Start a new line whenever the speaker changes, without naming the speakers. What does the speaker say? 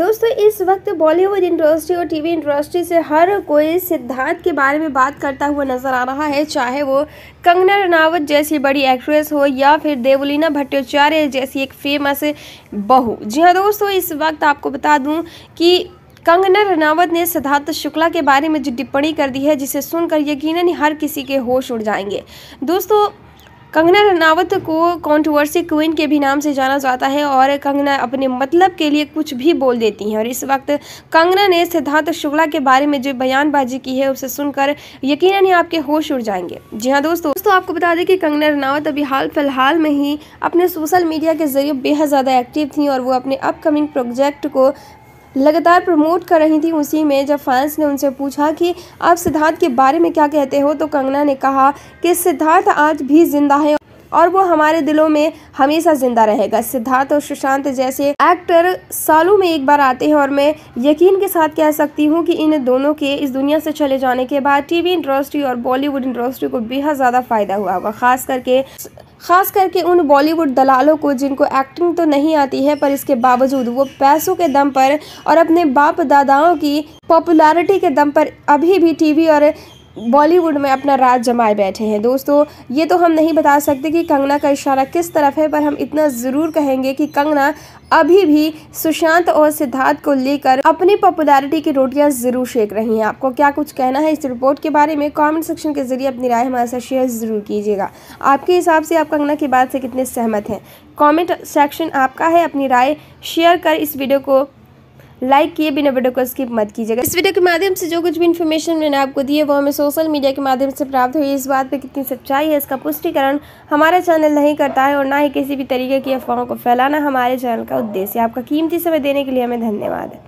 दोस्तों इस वक्त बॉलीवुड इंडस्ट्री और टीवी इंडस्ट्री से हर कोई सिद्धार्थ के बारे में बात करता हुआ नजर आ रहा है चाहे वो कंगना रनावत जैसी बड़ी एक्ट्रेस हो या फिर देवलीना भट्टाचार्य जैसी एक फेमस बहू जी हाँ दोस्तों इस वक्त आपको बता दूं कि कंगना रनावत ने सिद्धार्थ शुक्ला के बारे में जो टिप्पणी कर दी है जिसे सुनकर यकीन हर किसी के होश उड़ जाएंगे दोस्तों कंगना रनावत को कॉन्ट्रोवर्सी क्वीन के भी नाम से जाना जाता है और कंगना अपने मतलब के लिए कुछ भी बोल देती हैं और इस वक्त कंगना ने सिद्धार्थ शुक्ला के बारे में जो बयानबाजी की है उसे सुनकर यकीनन ही आपके होश उड़ जाएंगे जी हाँ दोस्तों दोस्तों आपको बता दें कि कंगना रनावत अभी हाल फिलहाल में ही अपने सोशल मीडिया के जरिए बेहद ज़्यादा एक्टिव थी और वो अपने अपकमिंग प्रोजेक्ट को लगातार प्रमोट कर रही थी उसी में जब फैंस ने उनसे पूछा कि आप सिद्धार्थ के बारे में क्या कहते हो तो कंगना ने कहा कि सिद्धार्थ आज भी जिंदा है और वो हमारे दिलों में हमेशा जिंदा रहेगा सिद्धार्थ और सुशांत जैसे एक्टर सालों में एक बार आते हैं और मैं यकीन के साथ कह सकती हूँ कि इन दोनों के इस दुनिया से चले जाने के बाद टीवी इंडस्ट्री और बॉलीवुड इंडस्ट्री को बेहद ज़्यादा फायदा हुआ होगा खास करके खास करके उन बॉलीवुड दलालों को जिनको एक्टिंग तो नहीं आती है पर इसके बावजूद वो पैसों के दम पर और अपने बाप दादाओं की पॉपुलैरिटी के दम पर अभी भी टीवी और बॉलीवुड में अपना राज जमाए बैठे हैं दोस्तों ये तो हम नहीं बता सकते कि कंगना का इशारा किस तरफ है पर हम इतना ज़रूर कहेंगे कि कंगना अभी भी सुशांत और सिद्धार्थ को लेकर अपनी पॉपुलैरिटी की रोटियां ज़रूर शेक रही हैं आपको क्या कुछ कहना है इस रिपोर्ट के बारे में कमेंट सेक्शन के जरिए अपनी राय हमारे साथ शेयर ज़रूर कीजिएगा आपके हिसाब से आप कंगना की बात से कितने सहमत हैं कमेंट सेक्शन आपका है अपनी राय शेयर कर इस वीडियो को लाइक किए बिना वीडियो को स्किप मत कीजिएगा इस वीडियो के माध्यम से जो कुछ भी इन्फॉर्मेशन मैंने आपको दी है वो हमें सोशल मीडिया के माध्यम से प्राप्त हुई इस बात पर कितनी सच्चाई है इसका पुष्टिकरण हमारा चैनल नहीं करता है और ना ही किसी भी तरीके की अफवाहों को फैलाना हमारे चैनल का उद्देश्य आपका कीमती समय देने के लिए हमें धन्यवाद